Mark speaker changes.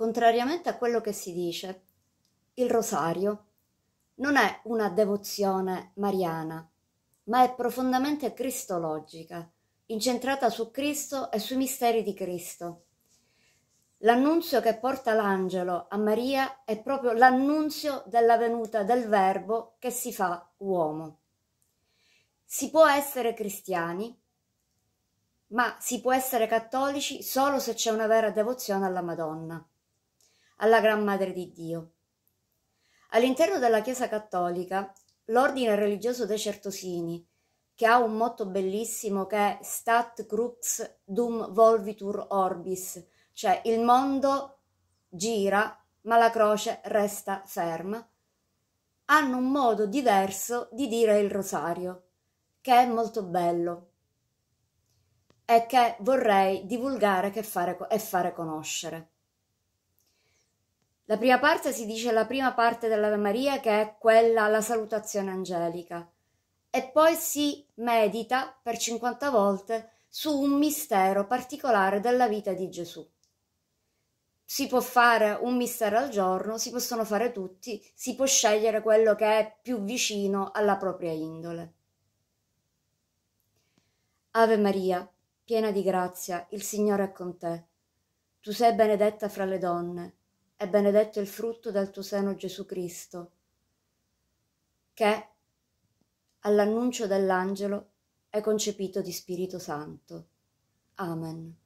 Speaker 1: contrariamente a quello che si dice, il rosario non è una devozione mariana, ma è profondamente cristologica, incentrata su Cristo e sui misteri di Cristo. L'annunzio che porta l'angelo a Maria è proprio l'annunzio della venuta del Verbo che si fa uomo. Si può essere cristiani, ma si può essere cattolici solo se c'è una vera devozione alla Madonna alla Gran Madre di Dio. All'interno della Chiesa Cattolica, l'ordine religioso dei Certosini, che ha un motto bellissimo che è Stat crux dum volvitur orbis, cioè il mondo gira ma la croce resta ferma, hanno un modo diverso di dire il rosario, che è molto bello e che vorrei divulgare che fare, e fare conoscere. La prima parte si dice la prima parte dell'Ave Maria che è quella, la salutazione angelica. E poi si medita per 50 volte su un mistero particolare della vita di Gesù. Si può fare un mistero al giorno, si possono fare tutti, si può scegliere quello che è più vicino alla propria indole. Ave Maria, piena di grazia, il Signore è con te. Tu sei benedetta fra le donne e benedetto il frutto del tuo seno Gesù Cristo, che all'annuncio dell'angelo è concepito di Spirito Santo. Amen.